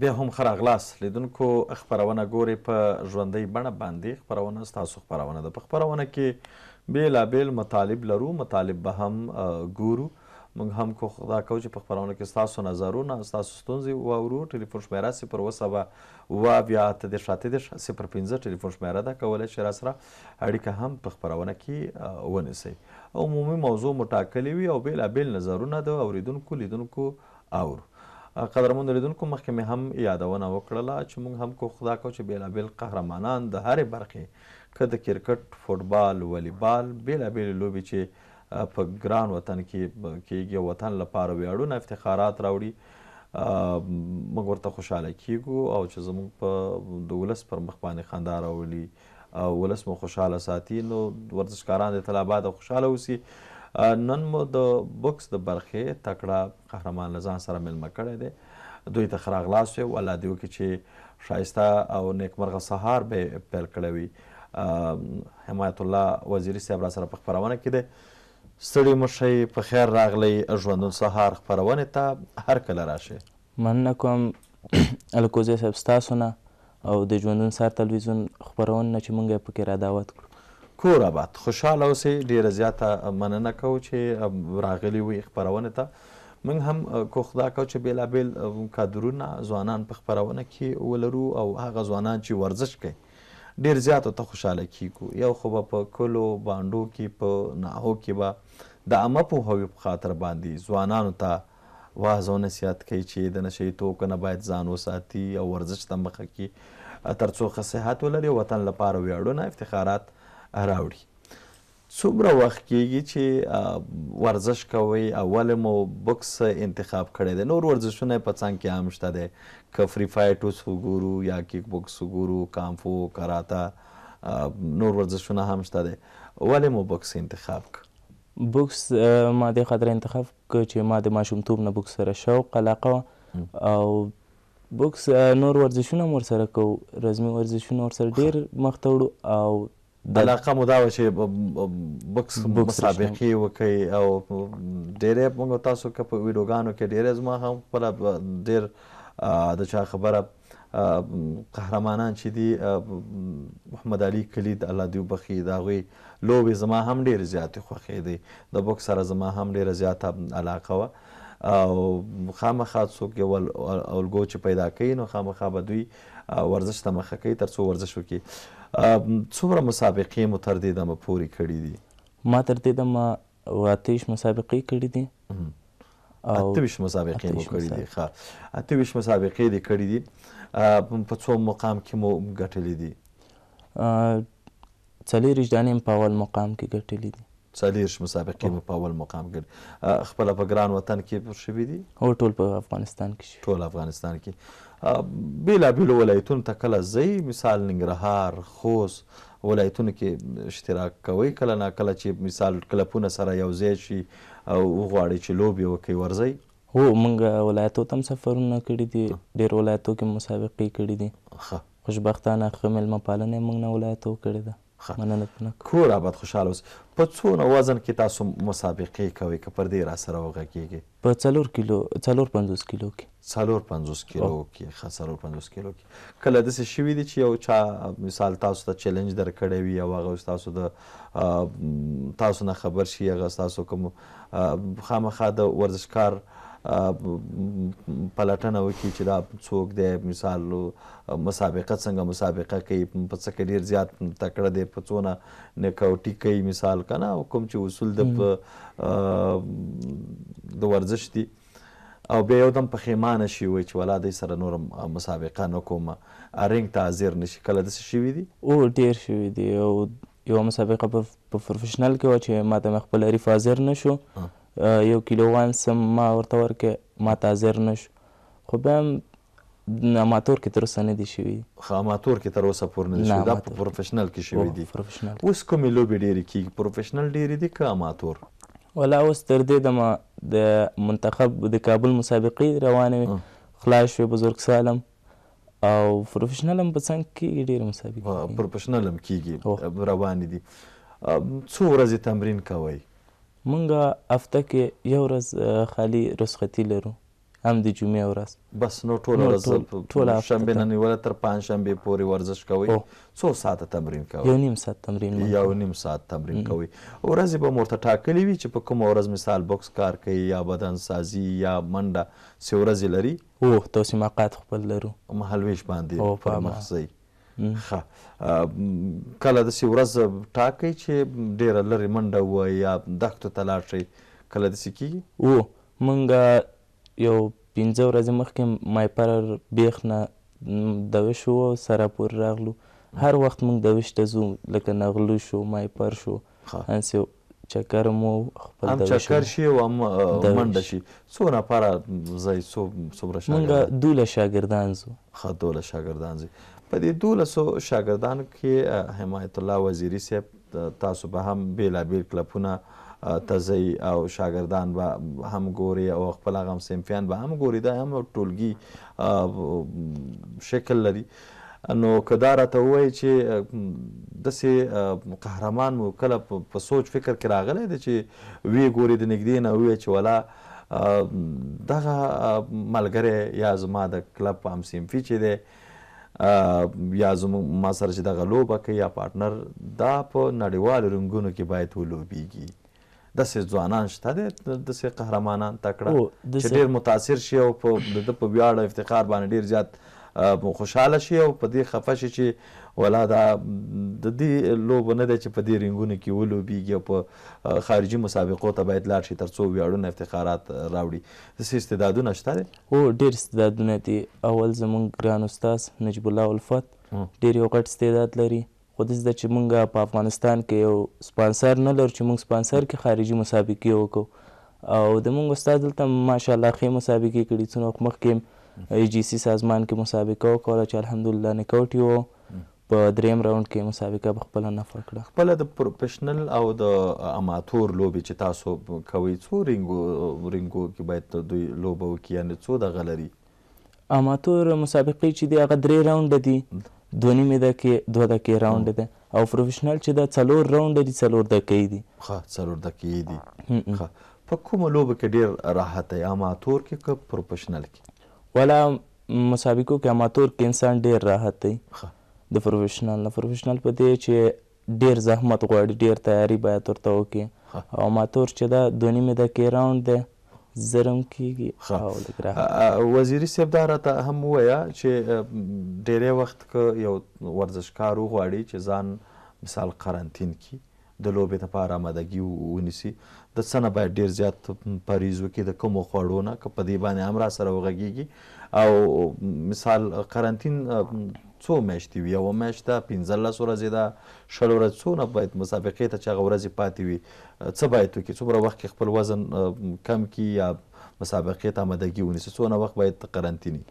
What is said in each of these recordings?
بیا هم ښه راغلاس لیدونکو خپرونه ګورئ په ژوندۍ بڼه باندې خپرونه ستاسو خپرونه ده په خپرونه کې بېلابېل مطالب لرو مطالب به هم ګورو موږ هم دا کوو چې په خپرونه کې ستاسو نظرونه ستاسو ستونزې واورو ټلیفون شمېره صفر اوه سوه اوه اویا اتهدېرش اتهدېرش صفر پنځه ټلیفون شمېره ده کولی شئ راسره اړیکه هم په خپرونه کې ونیسئ عمومي موضوع مو ټاکلې وي او بېلابېل نظرونه د اورېدونکو لیدونکو اورو قدرمن لیدونکو مخکې مې هم یادونه وکړله چې موږ هم کوښښ دا کوو چې بېلابېل قهرمانان د هرې برخې که د کرکټ فوټبال والیبال بېلابېلې لوبې چې په ګران وطن کې کېږي وطن لپاره ویاړونه افتخارات راوړي موږ ورته خوشحاله کیږو او چې زموږ په د ولس پر مخ باندې خندا راولي ولس مو خوشحاله ساتي نو ورزشکاران د تل آباده خوشحاله اوسي نن مو د بوکس د برخې تکړه قهرمان لزان سره ملمه کړی دی دوی ته خراغ لاس یو الله دیو کې چې شایسته او نیکمرغه سهار به پیل کړی وي حمایت الله وزیری صاحب را سره په خپرونه کې دی ستړي مشي په خیر راغلی ژوندون سهار خپرونې ته هر کله راشئ مننه کوم الکوزی صاحب ستاسو نه او د ژوندون سهار تلویزیون خپرونه چې موږ یې پکې را دعوت کړو کور آباد خوشحاله اوسئ ډیره زیاته مننه کوو چې راغلي وي خپرونې ته موږ هم کوښښ دا کوو چې بېلابېل کادرونه ځوانان په خپرونه کې ولرو او هغه ځوانان چې ورزش کوي ډیر زیاتو ته خوشاله کیږو یو خو به په کلو بانډو کې په ناحو کې به د عامه پوهاوي په خاطر باندې ځوانانو ته واز او نصیحت کوي چې د نشې توکو نه باید ځان وساتي او ورزش ته مخه کړي تر څو ښه صحت ولري وطن لپاره ویاړونه افتخارات راوړي څومره وخت کېږي چې ورزش کوئ اول مو بکس انتخاب کړی دی نور ورزشونه په څنګ کې هم شته دی که فری فایټ اوس وګورو یا کیک بوکس وګورو کامفو کراتا نور ورزشونه هم شته دی ولې مو بکس انتخاب که بوکس ما دې خاطر انتخاب که چې ما د ماشومتوب نه بوکس سره شوق علاقه او بوکس نور ورزشونه هم ورسره کوو رزمي ورزشونه ورسره ډېر مخته وړو او علاقه مو دا و چې بوکس مسابقې وکړي او ډېرې موږ تاسو که په ویډیوګانو کې ډېرې زما هم خپله ډېر د چا خبره قهرمانان چې دي محمد علي کلید الله دې وبخي د هغوی لوبې زما هم ډېرې زیاتې خوښې دي د بوکس سره زما هم ډېره زیاته علاقه وه او خامخا څوک یو الګو چې پیدا کوي نو خامخا به دوی ورزش ته مخه کوي تر څو ورزش وکړي څومره مسابقې مو تر دې دمه پورې کړي دي ما تر دې دمه اتهویشت مسابقې کړي دي اتهویشت مسابقې مو کړي دي ښه اتهویشت مسابقې دې کړي دي په څو مقام کې مو ګټلې دي څلېرویشت دانې په اول مقام کې ګټلې دي څلېرویشت مسابقې مو په اول مقام ګرځي خپله په ګران وطن کې شوي دي هو ټول په افغانستان کې ټول افغانستان کې بېلابېلو ولایتونو ته کله ځئ مثال ننګرهار خوست ولایتونو کې اشتراک کوي کله ناکله چې مثال کلبونه سره یو ځای شي او وغواړئ چې لوبې وکړئ ورځئ هو موږ ولایتو ته هم سفرونه کړي دي ډېر ولایتو کې مسابقې کړي دي خوشبختانه ښه میلمه پالنه یې موږ نه ولایتو کړې ده مننه پنه کور آباد خوشاله اوس په څونه وزن کې تاسو مسابقه کوي که پر دې را سره وغږیږي په څلور کیلو څلور پنځوس کیلو کې څلور پنځوس کیلو کې ښه څلور پنځوس کیلو کې کله داسې شوي دي چې یو چا مثال تاسو ته چیلنج درکړی وي او هغه ستاسو د تاسو نه خبر شي هغه ستاسو کوم خامخا د ورزشکار پلټنه وکړي چې دا څوک دی مثال مسابقه څنګه مسابقه کوي په څه کې ډېر زیات تکړه دی په څونه نکاوټي کوي مثال که نه کوم چې اصول د د ورزش دي او بیا یو دم پښیمانه شي وای چې ولا دې سره نور مسابقه نه کوم رنګ ته حاضر نشي کله داسې شوي دي او ډېر شوي دي او یوه مسابقه په پروفیشنل کې وه چې ما ته مې خپل حریف حاضر نه شو آه. یو کیلووان سم ما ورته ورکړې ما ته حاضر نه شو خو بیا هم اماتور کې تر اوسه نه دي شوي خو اماتور کې تر اوسه پورې نه دي شوي دا په پروفیشنل کې شوي دي پروفیشنل اوس کومې لوبې ډېرې کېږي پروفیشنل ډېرې دي که اماتور ولا اوس تر دې د ما د منتخب د کابل مسابقې روانې وي خلاص شوې بزرګ سالم او پروفیشنل هم په څنګ کې ډېر مسابقې پروفیشنل هم کېږي روانې دي څو ورځې تمرین کوئ مونږه هفته کې یو ورځ خالي رخصتي لرو هم د جمعې ورځ بس نو ټول ورځ ټول شنبه نه نیول تر پنځ شنبه پورې ورزش کوي څو ساعت تمرین کوي یو نیم ساعت تمرین یو نیم ساعت تمرین کوي ورځ به مرته ټاکلې وي چې په کوم ورځ مثال بوکس کار کوي یا بدن سازي یا منډه سی ورځ لري او توسي مقات خپل لرو محل ویش باندې پر مخ ځي ښه کله داسې ورځ ټاکئ چې ډېره لرې منډه ووایئ یا دښتو ته لاړ شئ کله داسې کیږي هو موږ یو پنځه ورځې مخکې مایپر بیخ نه د وشو سره پور راغلو هر وخت موږ د وش ته ځو لکه نغلو شو مایپر شو هنسې چکر مو خپل هم چکر شي او هم منډه شي څو نفره ځئ څومره شاګردان موږ دوله شاګردان ځو ښه دوله شاګردان ځئ په دې دولسو شاګردانو کې حمایت الله وزیری صاحب تاسو به هم بیلابیل کلپونه تزی او شاگردان به هم ګوري او خپل هغه صنفیان به هم ګوري دا هم ټولګي شکل لري نو که دا راته ووایي چې داسې قهرمان مو کله په سوچ فکر کې راغلی دی چې وی ګوري د نږدې نه ووایي چې ولا دغه ملګری یا زما د کلب هم صنفي چې دی یا زموږ ما سره چې دغه لوبه کوي یا پارټنر دا په نړیوالو رنګونو کې باید ولوبیږي داسې ځوانان شته دی داسې قهرمانان تکړه چې ډېر متاثر شي او په د په ویاړ افتخار باندې ډېر زیات خوشاله شي او په دې خفه شي چې ولا دا د دې لوب نه دی چې په دې رنګونو کې ولوبېږي او په خارجي مسابقو ته باید لاړ شي تر څو ویاړونه افتخارات راوړي داسې استعدادونه شته دی هو ډېر استعدادونه دي اول زموږ ګران استاذ نجیب الله الفت ډېر یو غټ استعداد لري خو داسې ده چې موږ په افغانستان کې یو سپانسر نه لرو چې موږ سپانسر کې خارجي مسابقې وکړو او د موږ استاد دلته ماشاءالله ښې مسابقې کړي څونه وخت مخکې ای جی سی سازمان کې مسابقه وکړه چې الحمدلله نکاوټي وو په دریم راوند کې مسابقه په خپل نفر کړه خپل د پروفیشنل او د اماتور لوبي چې تاسو کوي څو رینګو رینګو کې باید دوی لوبه وکړي یعنی څو د غلري اماتور مسابقه چې دی هغه درې راوند دي دوه نیمې دقیقې دوه دقیقې راوند دی او پروفیشنل چې دا څلور راوند دي څلور دقیقې دي ښه څلور دقیقې دي ښه په کومه لوبه کې ډېر راحت دی اماتور کې که پروفیشنل کې ولا مسابقو کې اماتور کې انسان ډیر راحت دی د پروفیشنل نه پروفیشنل په دې چې ډیر زحمت غواړي ډیر تیاری باید ورته وکړي او اماتور چې دا دوه نیمې دقیقې راوند دی زرم کیږي او لګره وزیر صاحب دا راته هم وایا چې ډیره وخت ک یو ورزشکار وغواړي چې ځان مثال قرنټین کی د لوبې لپاره آمادګي ونیسي د څه نه باید ډیر زیات پریز وکړي د کومو خوړو نه که په دې باندې هم را سره وغږیږي او مثال قرنطین څو میاشتې وي یوه میاشت ده پنځلس ورځې ده شل ورځې څونه باید مسابقې ته چې هغه ورځې پاتې وي څه باید وکړي څومره وخت کې خپل وزن کم کړي یا مسابقې ته آمادګي ونیسي څونه وخت باید قرنطیني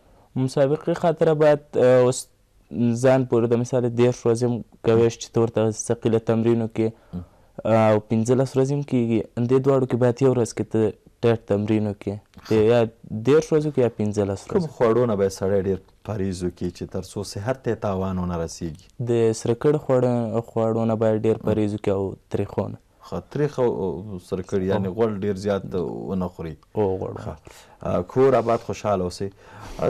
مسابقې خاطره باید اوس ځان پورې د مثال دېرش ورځې کوی چې ته ورته ثقیله تمرینو کې او پنځلس ورځې هم کېږي دې دواړو کې باید یو ورځ کې ته ډېر تمرین وکړي یا دېرش ورځو کې یا پنځلس ورځو کوم خوړو نه باید سړی ډېر پرهیز وکړي چې تر څو صحت ته تاوان ونه رسېږي د سره کړ خوړو نه باید ډېر پرهیز وکړي او تریخو نه تریخ او سره کړي یعنې غوړ ډېر زیات ونه خوري او غوړ کور آباد خوشحاله اوسئ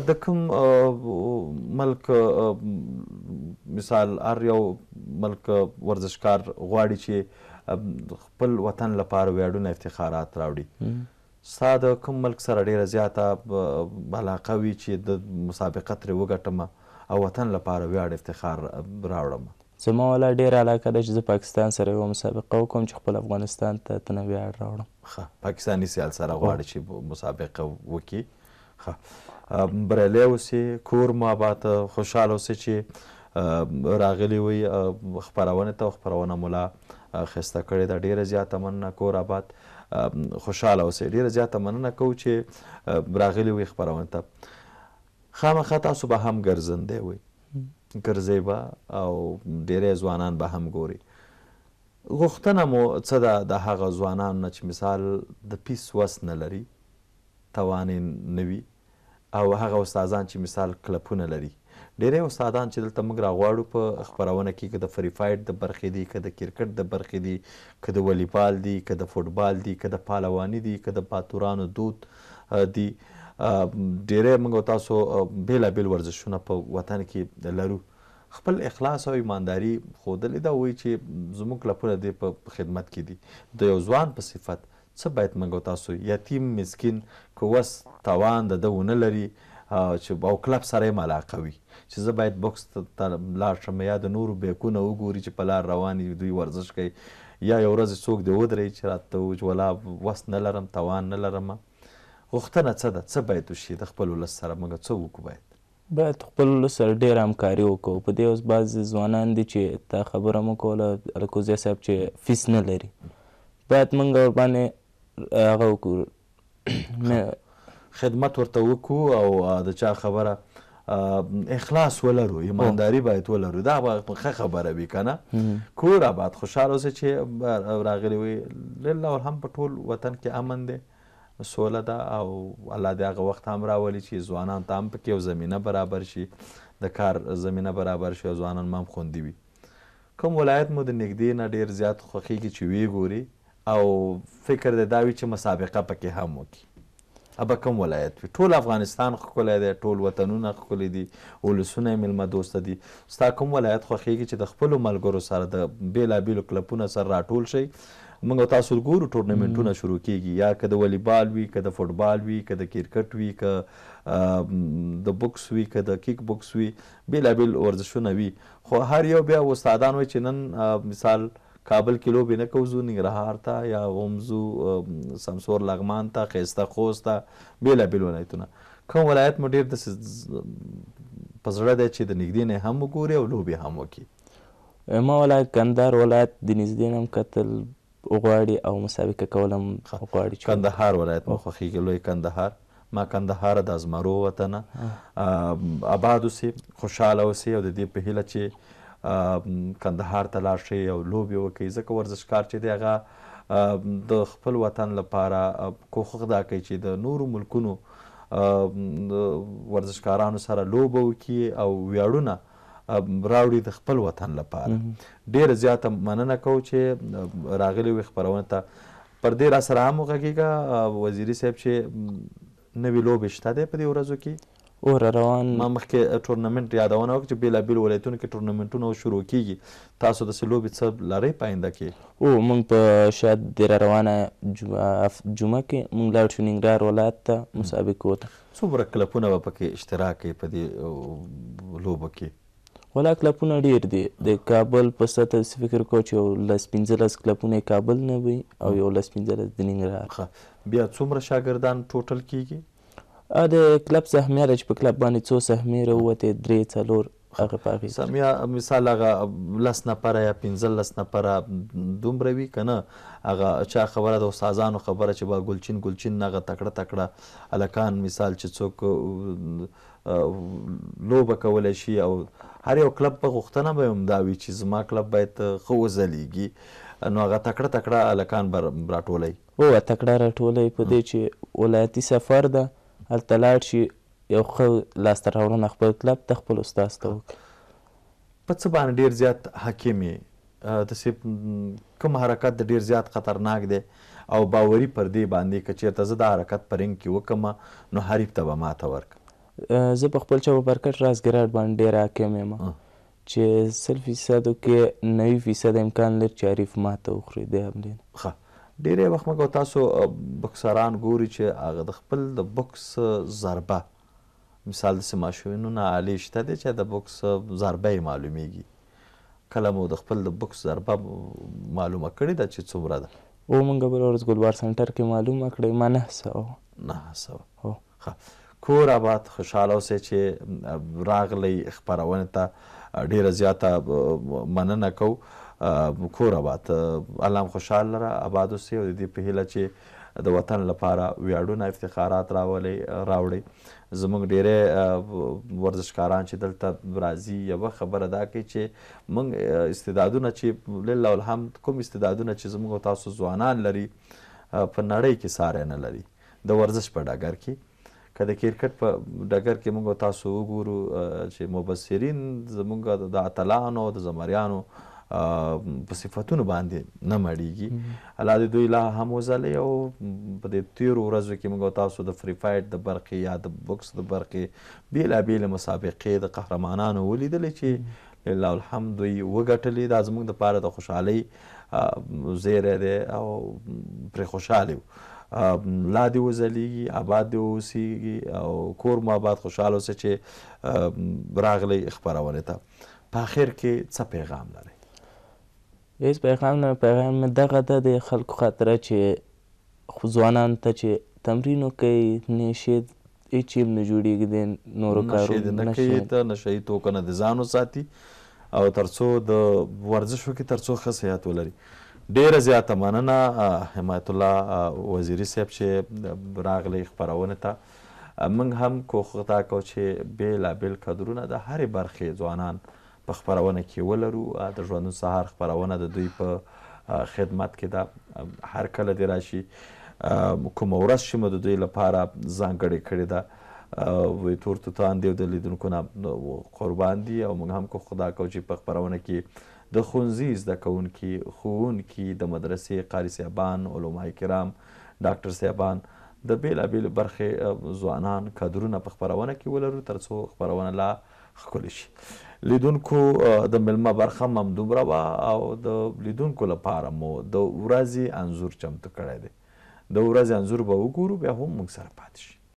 د کوم ملک مثال هر یو ملک ورزشکار غواړي چې خپل وطن لپاره ویاړونه افتخارات راوړي ستا د کوم ملک سره ډیره زیاته علاقه وي چې د مسابقه ترې وګټم او وطن لپاره ویاړ افتخار راوړم زما والا ډیره علاقه ده چې زه پاکستان سره یوه مسابقه وکړم چې خپل افغانستان ته تنه ویاړ راوړم ښه پاکستاني سیال سره غواړي چې مسابقه وکړي ښه بریالی اوسې کور مو آباد خوشحاله اوسې چې راغلی وي خپرونې ته خپرونه مو لا خسته کړې ده ډیره زیاته مننه کور آباد خوشحاله اوسئ ډیره زیاته مننه کوو چې راغلی وي خپرونې ته خامخا تاسو به هم ګرځنده وئ ګرځئ به او ډیری ځوانان به هم ګوري غوښتنه مو څه ده د هغه ځوانانو نه چې مثال د پیس وس نه لري توان یې نه وي او هغه استادان چې مثال کلپونه لري ډیری استادان چې دلته موږ راغواړو په خبرونه کې که د فری فایټ د برخې دي که د کرکټ د برخې دي که د والیبال دي که د فوټبال دي که د پهلواني دي که د باتورانو دود دي ډیری موږ تاسو بیلابیل ورزشونه په وطن کې لرو خپل اخلاص او ایمانداری خودلې دا وایي چې زموږ لپاره دې په خدمت کې دي د یو ځوان په صفت څه باید موږ تاسو یتیم مسکین که وس توان د ده ونه لري چې او کلب سره یې علاقه وي چې زه باید بوکس ته لاړ شم یا د نورو بیکونه وګوري چې په لار روان دي دوی ورزش کوي یا یو ورځ څوک دې ودرئ چې راته و چې ولا وس نه لرم توان نه لرم غوښتنه څه ده څه باید وشي د خپل ولس سره موږ څه وکړو باید باید خپل ولس سره ډېر همکاري وکړو په دې اوس بعضې ځوانان دي چې دا خبره مو کوله الکوزیا صاحب چې فیس نه لري باید موږ ورباندې هغه وکړو خدمت ورته وکړو او د چا خبره اخلاص ولرو ایمانداری باید ولرو دا به خبره وي کنه کور آباد خوشاله اوسئ چې راغلی وي لله الحمد په ټول وطن کې امن دی سوله ده او الله دې هغه وخت هم راولي چې ځوانان ته هم پکې یو زمینه برابر شي د کار زمینه برابر شي او ځوانان هم خوندي وي کوم ولایت مو د نږدې نه ډیر زیات خوښیږي چې وی ګوري او فکر د دا وي چې مسابقه پکې هم وکړي ابه کوم ولایت وي ټول افغانستان ښکلی دی ټول وطنونه ښکلي دي ولسونه یې میلمه دوسته دي ستا کوم ولایت خوښیږي چې د خپلو ملګرو سره د بېلابېلو کلبونو سره راټول شئ موږ تاسو ګورو ټورنمنټونه شروع کیږي یا که د والیبال وي که د فوټبال وي که د کرکټ وي که د بوکس وي که د کیک بوکس وي بیلابیل ورزشونه وي خو هر یو بیا استادان وایي چې نن مثال کابل کې لوبې نه کوو ځو ننګرهار ته یا هم ځو سمسور لغمان ته ښایسته خوست ته بېلابېل ولایتونه کوم ولایت مو ډېر داسې په زړه دی چې د نږدې نه هم وګوري او لوبې هم وکړي ما ولایت کندهار ولایت د نږدې نه هم کتل غواړي او مسابقه کول هم غواړي کندهار ولایت مو خوښېږي لوی کندهار ما کندهار د ازمرو وطنه آباد اوسې خوشحاله اوسې او د دې په هیله چې کندهار ته لاړ شي او لوبې وکړي ځکه ورزشکار چې دی هغه د خپل وطن لپاره کوښښ دا کوي چې د نورو ملکونو ورزشکارانو سره لوبه وکړي او ویاړونه راوړي د خپل وطن لپاره ډیره زیاته مننه کوو چې راغلي وي خپرونه ته پر دې را سره هم وغږېږه وزیري صاحب چې نوې لوبې شته دی په دې ورځو کې اور روان ما مخکې ټورنمنت یادونه وکړه چې بیلابیل ولایتونو کې ټورنمنټونه شروع کیږي تاسو داسې لوبې څه لرئ په آینده کې او موږ په شاید ډېره روانه جمعه کې موږ لاړ شو ننګرهار ولایت ته مسابقې وته څومره کلبونه به پکې اشتراک کوي په دې لوبه کې ولا کلبونه ډیر دي د کابل په سطح څه فکر کوم چې یو لس پنځلس کلبونه کابل نه وي او یو لس پنځلس د ننګرهار بیا څومره شاګردان ټوټل کیږي د کلب سهمیه ده چې په کلب باندې څو سهمیې راووتې درې څلور هغه پاغي سهمیه مثال هغه لس نفره یا پنځلس نفره دومره وي که نه هغه چا خبره د استادانو خبره چې با ګلچین ګلچین هغه تکړه تکړه هلکان مثال چې څوک لوبه کولی شي او هر یو کلب په غوښتنه به هم دا وي چې زما کلب باید ښه وځلیږي نو هغه تکړه تکړه هلکان به راټولی هو تکړه راټولی په دې چې ولایتي سفر ده هلته لاړ شي یو ښه لاسته راوړنه خپل کلب ته خپل استاذ ته وکړي په څه باندې ډېر زیات حکیم یې داسې کوم حرکت ډېر زیات خطرناک دی او باوري پردې باندې که چېرته زه دا حرکت په رنګ کې وکړم نو حریف ته به ماته ورکړم زه په خپل چوپ برکټ راز ګراډ باندې ډېر حاکم یم چې سل فیصدو کې نوي فیصد امکان لري چې حریف ماته وخوري د حملې نه ډیری وخت مګو تاسو بکسران ګوري چې هغه د خپل د بکس ضربه مثال د ماشینونه عالی شته دی چې د بکس ضربه معلومیږي کله مو د خپل د بکس ضربه معلومه کړې ده چې څومره ده او مونږ بل ورځ ګلوار سنټر کې معلومه کړې ما نه سو نه سو هو ښه کور آباد خوشاله اوسئ چې راغلی خپرونې ته ډیره زیاته مننه کوو کور آباد الله خوشحال را آباد اوسئ او د دې په هیله چې د وطن لپاره ویاړونه افتخارات راولي راوړي زموږ ډیره ورزشکاران چې دلته راځي یوه خبره دا کوي چې موږ استعدادونه چې لله الحمد کوم استعدادونه چې زموږ تاسو ځوانان لري په نړۍ کې ساری نه لري د ورزش په ډګر کې که د کرکټ په ډګر کې موږ تاسو وګورو چې مبصرین زموږ د اتلانو د زمریانو په صفاتونو باندې نه مړیږي الله دې دوی لا هم وزلي او په دې تیرو ورځو کې موږ تاسو د فری فایټ د برخې یا د بوکس د برخې بیلابېلې مسابقې د قهرمانانو ولیدلې چې لله الحمد دوی وګټلې دا زموږ د پاره د خوشحالۍ زیری دی او پرې خوشحاله وو لا دې وځلیږي آباد دې واوسیږي او کور مو آباد خوشحاله اوسه چې راغلی خپرونې ته په آخر کې څه پیغام لري هیڅ پیغام نه پیغام مې دغه ده د خلکو خاطره چې ځوانانو ته چې تمرین وکوي نشې هیڅ هم نه جوړېږي د نورو کارو نشې ته نشې توکه نه د ځان وساتي او ترڅو د ورزش وکړي ترڅو ښه صحت ولري ډیره زیاته مننه حمایت الله وزیری صاحب چې راغلی خپرونه ته موږ هم کوښښ دا کوو چې بېلابېل کدرونه د هرې برخې ځوانان په خبرونه کې ولرو د ژوندون سهار خبرونه د دوی په خدمت کې ده هر کله دی راشي کومه ورځ چې مو د دوی لپاره ځانګړې کړې ده وی تور توتان دی او د لیدونکو نه قربان دي او موږ هم کو خدا کو چې په خبرونه کې د ښوونځي زده کوونکي ښوونکي د مدرسې قاري صاحبان علما کرام ډاکټر صاحبان د بیلابیلو برخې ځوانان کادرونه په خپرونه کې ولرو تر څو خپرونه لا ښکلی شي لیدونکو د ملمه برخه هم همدومره وه او د لیدونکو لپاره مو د ورځې انځور چمتو کړی دی د ورځې انځور به وګورو بیا هم موږ سره پاتې شي